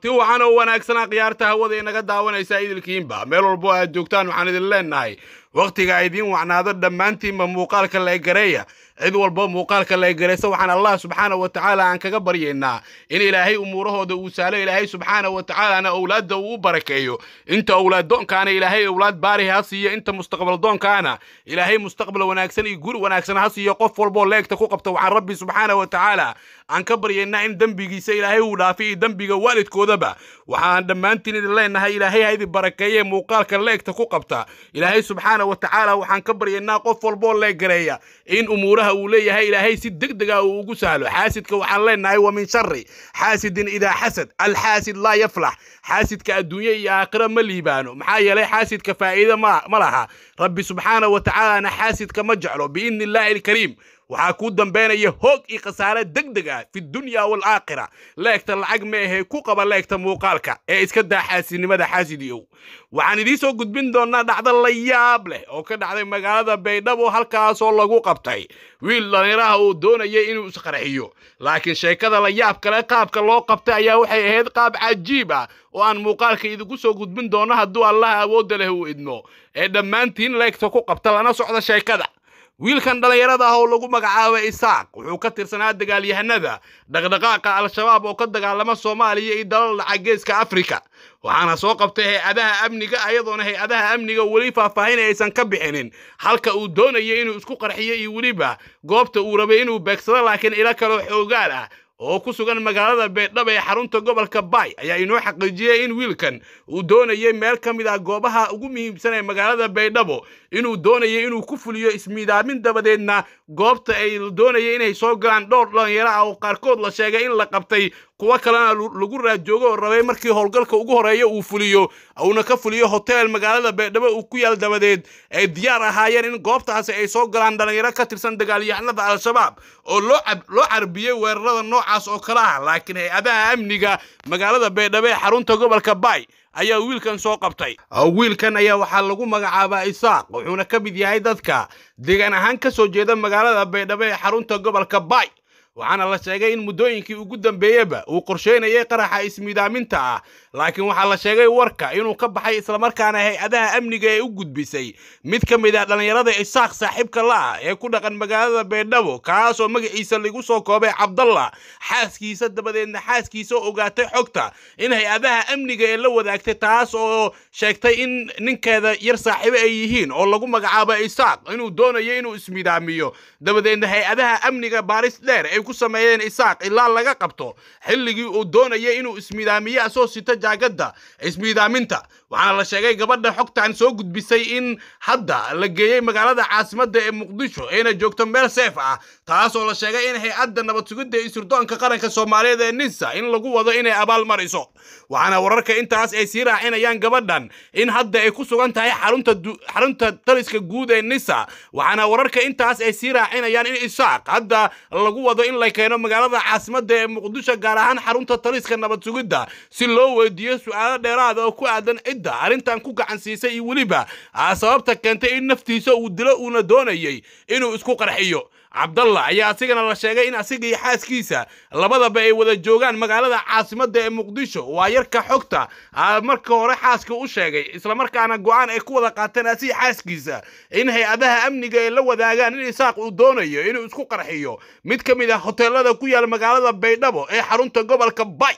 ti waxaana u wanaagsanaa khiyaarta hawada naga daawanaysa idilkiinba meel walbo aad joogtaan waxaan idin leennahay waqtiga idiin wacnaado dhammaantiinba muuqaalka leegareeya cid walba muuqaalka leegaraysa waxaan allah subxaana wa tacaala aan kaga baryaynaa in ilaahay umuurahooda uu saalo ilaahay subxaana wa tacaalaana owlaadda uu u barakeeyo inta owlaaddoonkaana ilaahay owlaad baarihi ha siiyo inta mustaqbaldoonkaana ilaahay mustaqbal wanaagsan iyo guri wanaagsan ha siiyo qof walboo leegta ku qabta waxaan rabbi subxaana wa tacaala aan ka baryaynaa in dembigiisa ilaahay uu dhaafi iyo dembiga waalidkoodaba waxaan dhammaantiin idin leenahay ilaahay ha barakeeye muuqaalka leegta ku qabta ilaahay subxaana wa tacaala waxaan ka baryaynaa qof walboo lee gareeya in umuuraha uu leeyahay ilaahay si deg dega ah uu ugu sahlo xaasidka waxaan leenahay wa min shari xaasidin idaa xasad alxaasid laa yaflax xaasidka adduunye iyo aakhira ma liibaano maxaa yeelay xaasidka faa'iida ma laha rabbi subxaana wa tacaalana xaasidka ma jeclo biidni illaahi alkariim waxaa kuu dambaynaya hoog iyo khasaare deg deg ah fi dunya waalaakhira leegta lacag meehe ku qaba leegta muuqaalka ee iska daa xaasinimada xaasidiyow waxaan idiin soo gudbin doonnaa dhacdo la yaab leh oo ka dhacday magaalada baydhabo halkaasoo lagu qabtay wiil dhallinyaraha uu doonayay inuu isqarxiyo laakiin sheekada la yaab kale qaabka loo qabtay ayaa waxay ahayd qaab cajiib ah oo aan muuqaalka idigu soo gudbin doonno hadduu allaha awoodda leh uu idmo ee dhammaantiin leegta ku qabta lana socda sheekada wiilkan dhallinyarada ah oo lagu magacaaba isaaq wuxuu ka tirsanaa dagaalyahanada dhaqdhaqaaqa al-shabaab oo ka dagaalama soomaaliya iyo dalal dhaca geeska afrika waxaana soo qabtay hay-adaha amniga ayadoona hay-adaha amniga weli faahfaahin aysan ka bixinin halka uu doonaya inuu isku qarxiyo iyo weliba goobta uu rabay inuu beegsado laakiin ilo kaloo xoogaal ah oo ku sugan magaalada beedhaba ee xarunta gobolka bay ayaa inoo xaqiijiyey in wiilkan uu doonayay meel ka mid ah goobaha ugu muhiimsan ee magaalada baydhabo inuu doonayay inuu ku fuliyo ismiidaamin dabadeedna goobta ay doonayay inay soo galaan dhowr dhallinyaro ah oo qaarkood la sheegay in la qabtay kuwo kalena lagu raajoogo oo rabay markii howlgalka ugu horeeya uu fuliyo uuna ka fuliyo hotel magaalada beedhabo uu ku yaal dabadeed ay diyaar ahaayeen in goobtaasi ay soo galaan dhallinyaro ka tirsan dagaalyahanada al-shabaab oo loo carbiyey weerarada noocaas oo kale ah laakiin hay-adaha amniga magaalada beedhabo ee xarunta gobolka bay ayaa wiilkan soo qabtay wiilkan ayaa waxaa lagu magacaabaa isaaq wuxuuna ka mid yahay dadka deegaan ahaan ka soo jeeda magaalada beedhabo ee xarunta gobolka bay waxaana la sheegay in muddooyinkii ugu dambeeyeba uu qorsheynayay qaraxa ismiidaaminta ah laakiin waxaa la sheegay warka inuu ka baxay islamarkaana hay-adaha amniga ee u gudbisay mid ka mid ah dhallinyarada isaaq saaxiibka la ah ee ku dhaqan magaalada beedhabo kaasoo magaciisa lagu soo koobay cabdalla xaaskiisa dabadeedna xaaskiisa ogaatay xogta in hay-adaha amniga ee la wadaagtay taas oo sheegtay in ninkeeda yar saaxiibo ay yihiin oo lagu magacaabo isaaq inuu doonayo inuu ismidaamiyo dabadeedna hay-adaha amniga baaris dheer ay ku sameeyeen isaaq ilaa laga qabto xilligii uu doonaya inuu ismidaamiyo asoo sita jaagada cismiidaaminta waxaana la sheegay gabadha xogtan soo gudbisay in hadda la geeyey magaalada caasimada ee muqdisho ayna joogto meel seef ah taasoo la sheegay in hay-adda nabad sugidda sirdoonka qaranka soomaaliyeed ee nisa in lagu wado inay abaal mariso waxaana wararka intaas ay sii raacinayaan gabadhan in hadda ay ku sugan tahay xarunta taliska guud ee nisa waxaana wararka intaas ay sii raacinayaan in isaaq hadda lagu wado in la keeno magaalada caasimada ee muqdisho gaar ahaan xarunta taliska nabad si loo weydiiyo su'aalo dheeraada ah oo ku aadan cidda arrintan ku gacan siisay iyo weliba sababta keentay in naftiisa uu dilo uuna doonayey inuu isku qarxiyo cabdallah ayaa asigana la sheegay in asigii xaaskiisa labadaba ay wada joogaan magaalada caasimadda ee muqdisho waa yarka xogta ah, marka hore xaaska u sheegay islamarkaana go'aan ay ku wada qaateen asiga xaaskiisa in hay-adaha amniga ay la wadaagaan in isaaq uu doonayo inuu isku qarxiyo mid ka mid ah hoteellada ku yaal magaalada baydhabo ee xarunta gobolka bay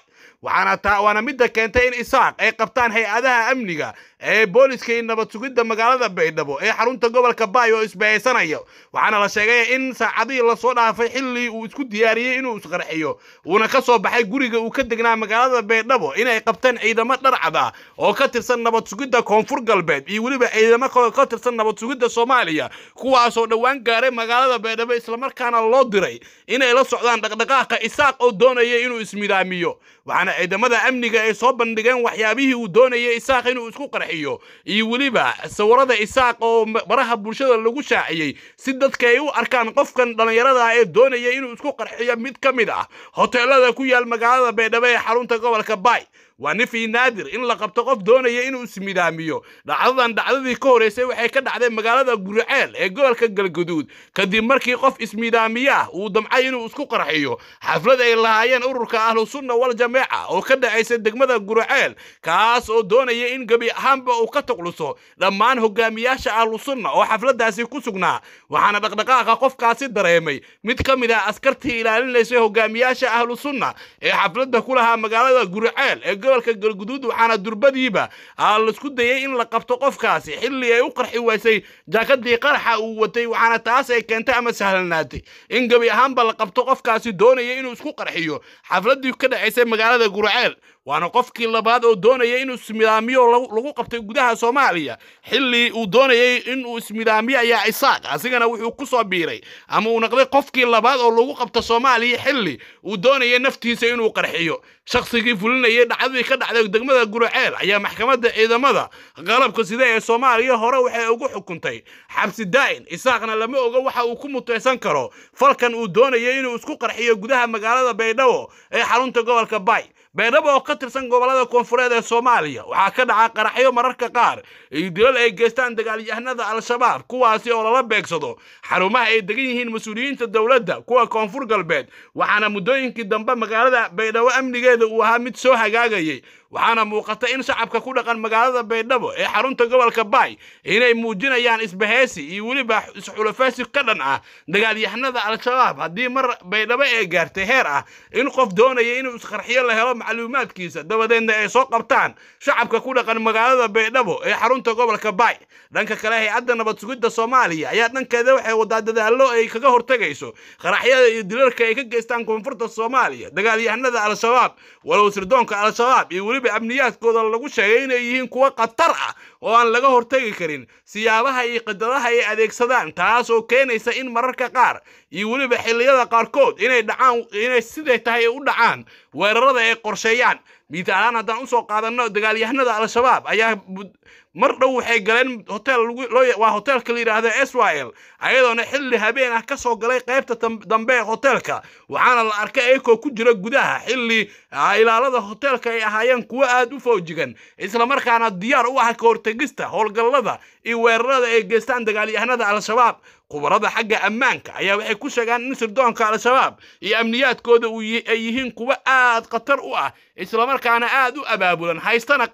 waxaana taa waana midda keentay in isaaq ay qabtaan hay-adaha amniga ee booliska iyo nabad sugidda magaalada baydhabo ee xarunta gobolka baay oo isbahaysanaya waxaana la sheegay in saacadihii lasoo dhaafay xillii uu isku diyaariyey inuu isqarxiyo uuna ka soo baxay guriga uu ka degnaa magaalada baydhabo inay qabteen ciidamo dharcad ah oo ka tirsan nabad sugidda koonfur galbeed iyo weliba ciidamo ka tirsan nabad sugidda soomaaliya kuwaasoo dhowaan gaaray magaalada baydhabo islamarkaana loo diray inay la socdaan dhaqdhaqaaqa isaaq oo doonaya inuu ismidaamiyo waxaana ciidamada amniga ay soo bandhigeen waxyaabihii uu doonayay isaaq inuu isku qarxiyo iyo iyo weliba sawirada isaaq oo baraha bulshada lagu shaaciyey si dadka ay u arkaan qofkan dhallinyaradaah ee doonaya inuu isku qarxiyo mid ka mid ah hoteelada ku yaal magaalada baydhabo ee xarunta gobolka bay waa nifi naadir in la qabto qof doonaya inuu ismidhaamiyo dhacdadan dhacdadii ka horreysay waxay ka dhacday magaalada guriceel ee gobolka galgaduud kadib markii qof ismidhaamiye uu damcay inuu isku qarxiyo xaflad ay lahaayeen ururka ahlusunna waljameeca oo ka dhacaysa degmada guriceel kaas oo doonaya in gebi ahaanba uu ka tuqluso dhammaan hogaamiyaasha ahlusunna oo xafladaasi ku sugnaa waxaana dhaqdhaqaaqa qofkaasi dareemay mid ka mid ah askartii ilaalinaysay hogaamiyaasha ahlusunna ee xafladda ku lahaa magaalada guriceel ee gobolka galguduud waxaana durbadiiba laisku dayay in la qabto qofkaasi xilli ay u qarxi waysay jaakadii qaraxa uu watay waxaana taas ay keentay ama sahlanaatay in gebi ahaanba la qabto qofkaasi doonaya inuu isku qarxiyo xafladdii ka dhacaysay magaalada gurceel waana qofkii labaad oo doonayay inuu ismidaamiyo lagu qabtay gudaha soomaaliya xilli uu doonayay inuu ismidaamiyo ayaa isaaq asigana wuxuu ku soo biiray ama uu naqday qofkii labaad oo lagu qabta soomaaliya xilli uu doonayay naftiisa inuu qarxiyo shakhsigii fulinayay dhacdadii ka dhacday degmada guruceel ayaa maxkamadda ciidamada qalabka sida ee soomaaliya hore waxay ugu xukuntay xabsi daa'in isaaqna lama ogo waxa uu ku mutaysan karo falkan uu doonayay inuu isku qarxiyo gudaha magaalada baydhabo ee xarunta gobolka bay beydhabo oo ka tirsan gobollada koonfureed ee soomaaliya waxaa ka dhaca qaraxyo mararka qaar iyo dilal ay geystaan dagaalyahanada al-shabaab kuwaasi oo lala beegsado xarumaha ay degan yihiin mas-uuliyiinta dowladda kuwa koonfur galbeed waxaana muddooyinkii dambe magaalada baydhabo amnigeeda uu ahaa mid soo hagaagayay waxaana muuqata in shacabka ku dhaqan magaalada baydhabo ee xarunta gobolka baay inay muujinayaan isbahaysi iyo weliba isxulafaysi ka dhan ah dagaalyahanada al-shabaab haddii mar baydhabo ee gaartay heer ah in qof doonaya inuu isqarxiyo la helo macluumaadkiisa dabadeedna ay soo qabtaan shacabka ku dhaqan magaalada baydhabo ee xarunta gobolka baay dhanka kale hay-adda nabad sugidda soomaaliya ayaa dhankeeda waxay wadaa dadaallo ay kaga hortegayso qaraxyada iyo dilalka ay ka geystaan koonfurta soomaaliya dagaalyahanada al-shabaab walow sirdoonka al-shabaab iyo weli weliba amniyaadkooda lagu sheegay inay yihiin kuwa khatar ah oo aan laga hortegi karin siyaabaha iyo qidadaha ay adeegsadaan taas oo keenaysa in mararka qaar iyo weliba xilliyada qaarkood inay dhacaan inay siday tahay ay u dhacaan weerarada ay qorsheeyaan miitaalaan haddaan usoo qaadanno dagaalyahanada al-shabaab ayaa mar dhow waxay galeen hotel waa hoteelka la yidhaahda l ayadoona xilli habeen ah kasoo galay qaybta dambe ee hoteelka waxaana la arkay ayakoo ku jira gudaha xilli ilaalada hoteelka ay ahaayeen kuwo aad u fawjigan islamarkaana diyaar u ah ka hortegista howlgallada iyo weerarada ay geystaan dagaalyahanada al-shabaab khubarada xagga ammaanka ayaa waxay ku sheegaan in sirdoonka al-shabaab iyo amniyaadkooda ay yihiin kuwo aad khatar u ah islamarkaana aad u abaabulan haystana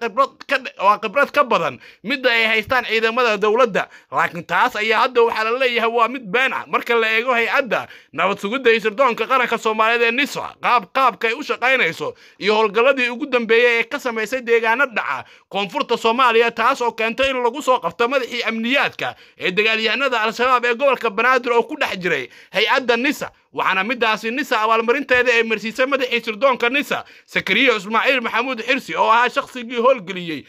waa khibrad ka badan midda ay haystaan ciidamada dowladda laakiin taas ayaa hadda waxaa la leeyahay waa mid been ah marka la eego hay-adda nabad sugidda iyo sirdoonka qaranka soomaaliyeed ee nisfa qaab qaabka ay u shaqaynayso iyo howlgalladii ugu dambeeyey ee ka samaysay deegaano dhaca koonfurta soomaaliya taas oo keentay in lagu soo qabto madaxii amniyaadka ee dagaalyahanada al-shabaab ee gobolka banaadir oo ku dhex jiray hay-adda nisa waxaana midaasi nisa abaalmarinteeda ee marsiisay madaxii sirdoonka nisa sakariya ismaaciil maxamuud xirsi oo ahaa shakhsigii howlgeliyey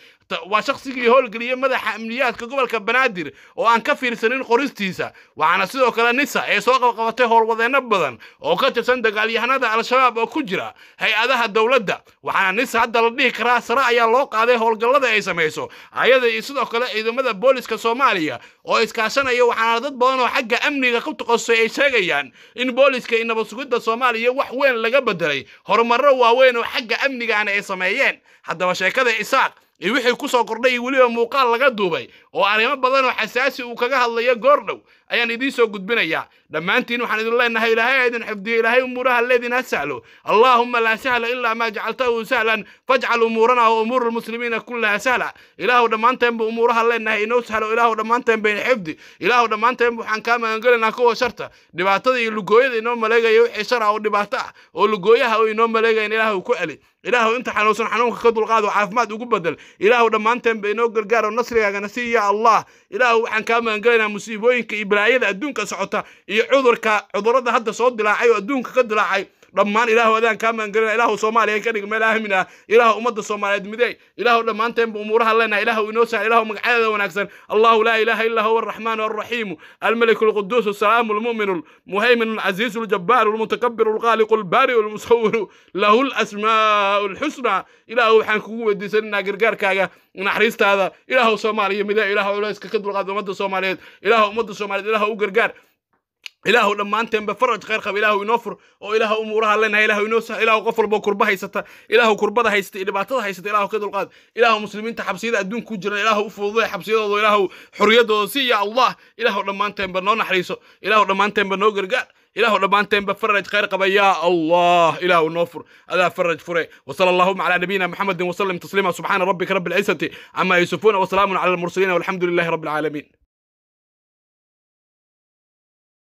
waa shakhsigii howlgeliyey madaxa amniyaadka gobolka banaadir oo aan ka fiirsanin qoristiisa waxaana sidoo kale nisa ee soo qabqabatay howlwadeenno badan oo ka tirsan dagaalyahanada al-shabaab oo ku jira hay-adaha dowladda waxaana nisa hadda la dhihi karaa sare ayaa loo qaaday howlgallada ay samayso ayada iyo sidoo kale ciidamada booliska soomaaliya oo iskaashanaya waxaana dad badan oo xagga amniga ku tuqasay ay sheegayaan in booliska iyo nabadsugidda soomaaliya wax weyn laga bedelay horumarro waaweyn oo xagga amnigaana ay sameeyeen haddaba sheekada isaaq iyo wixii kusoo kordhay iyo weliba muuqaal laga duubay oo arrimo badan oo xasaasi uu kaga hadlayo goor dhow ayaan idiin soo gudbinayaa dhammaantiin waxaan idin leenahay ilaahay aydin xifdiyo ilaahay umuuraha aleedin ha sahlo allaahumma laa sahla ilaa maa jacaltahu sahlan fajcal umuurana oo umuura almuslimiina kullaha sahla ilaahu dhammaanteen bu umuuraha leenahay inoo sahlo ilaahu dhammaanteen bayn xifdi ilaahu dhammaanteenba waxaan kaa magangelina kuwa sharta dhibaatada iyo lugooyada inoo maleegaya wixii shara oo dhibaato ah oo lugooyaha oo inoo maleegayan ilaahu ku celi ilaahu inta xanuunsan xanuunka ka dulqaado caafimaad ugu bedel ilaahu dhammaanteen ba inoo gargaar oo nasrigaagana sii ya allah ilaahu waxaan kaa magangelaynaa musiibooyinka iyo balaayada adduunka socota iyo cudurka cudurada hadda soo dilaacay oo adduunka ka dilaacay رمان إله وذان كمان قلنا إله الصومالي كان يقول إله منا إله أمة الصومالي مدي إله رمان تيم بأمورها لنا إله ونوسا إله مقعدة ونكسن الله لا إله إلا هو الرحمن الرحيم الملك القدوس السلام المؤمن المهيمن العزيز الجبار المتكبر الخالق البارئ المصور له الأسماء الحسنى إله حنكو دي سنة قرقار كاغا نحريست هذا إله الصومالي مدي إله ولا إسكت بالقدوم أمة الصومالي إله أمة الصومالي إله أقرقار ilaahu dhammaanteenba faraj khayr qaba ilaahu inoo fur oo ilaahu umuuraha leenahay ilaahu inoo sahla ilaahu qof walboo kurba haysata ilaahu kurbada haysata iyo dhibaatada haysata ilaahu ka dulqaad ilaahu muslimiinta xabsiyada adduunka ku jiran ilaahu u fududay xabsiyadooda ilaahu xorriyadooda si ya allah ilaahu dhammaanteenba noo naxariiso ilaahu dhammaanteenba noo gargaar إله دمان تيم بفرج خير قبا يا الله إله نوفر هذا فرج فري وصلى اللهم على نبينا محمد وسلم تسليما سبحان ربك رب العزة عما يصفون وسلام على المرسلين والحمد لله